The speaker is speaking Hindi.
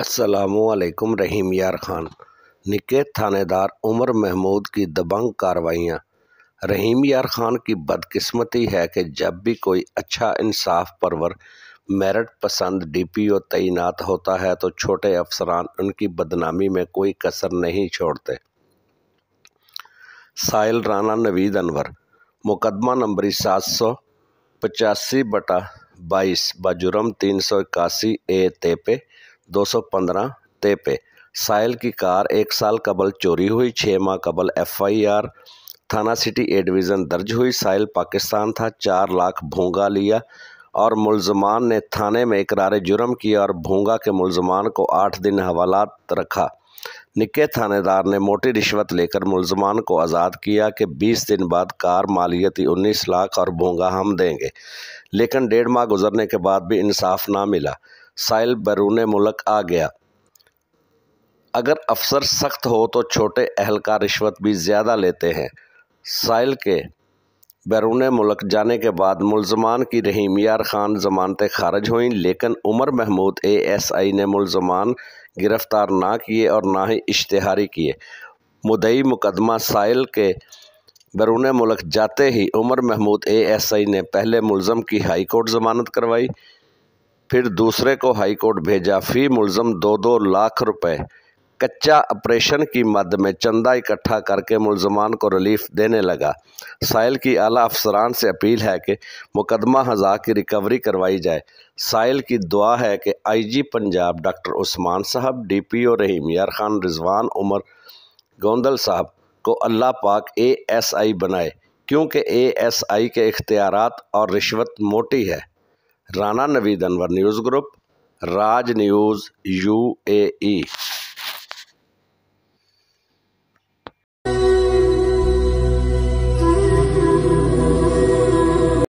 असलकुम रहीम यार खान निकेत थानेदार उमर महमूद की दबंग कार्रवाइयाँ रहीम यार खान की बदकिस्मती है कि जब भी कोई अच्छा इंसाफ परवर मेरठ पसंद डी पी ओ तैनात होता है तो छोटे अफसरान उनकी बदनामी में कोई कसर नहीं छोड़ते साहिल राना नवीद अनवर मुकदमा नंबरी सात सौ पचासी बटा बाईस बाजुरम तीन सौ इक्यासी ए तेपे 215 ते पे साइल की कार एक साल कबल चोरी हुई छः माह कबल एफआईआर थाना सिटी ए डिवीज़न दर्ज हुई साहिल पाकिस्तान था चार लाख भोंगा लिया और मुलजमान ने थाने में इकरार जुर्म किया और भोंगा के मुलजमान को आठ दिन हवालात रखा निक्के थानेदार ने मोटी रिश्वत लेकर मुलजमान को आज़ाद किया कि 20 दिन बाद कार मालियती 19 लाख और भोंगा हम देंगे लेकिन डेढ़ माह गुजरने के बाद भी इंसाफ ना मिला साइल बैरून मुल्क आ गया अगर अफसर सख्त हो तो छोटे अहलकार रिश्वत भी ज़्यादा लेते हैं साइल के बैरून मुल्क जाने के बाद मुलजमान की रहीम यार खान जमानतें खारज हुई लेकिन Umar Mahmood A S I ने मुलजमान गिरफ्तार ना किए और ना ही इश्तहारी किए मुदई मुकदमा साइल के बैरून मुल्क जाते ही Umar Mahmood A S I ने पहले मुलम की हाई कोर्ट जमानत करवाई फिर दूसरे को हाई कोर्ट भेजा फ़ी मुलम दो दो लाख रुपये कच्चा ऑपरेशन की मद में चंदा इकट्ठा करके मुलजमान को रिलीफ देने लगा साइल की आला अफसरान से अपील है कि मुकदमा हजा की रिकवरी करवाई जाए साइल की दुआ है कि I G Punjab doctor Usman साहब डी पी ओ रहीम यार खान रिजवान उमर गोंदल साहब को अल्लाह पाक ए एस आई बनाए क्योंकि ए एस आई के इख्तियार और रिश्वत मोटी है Rana Naveed Anwar news group Raj news U A E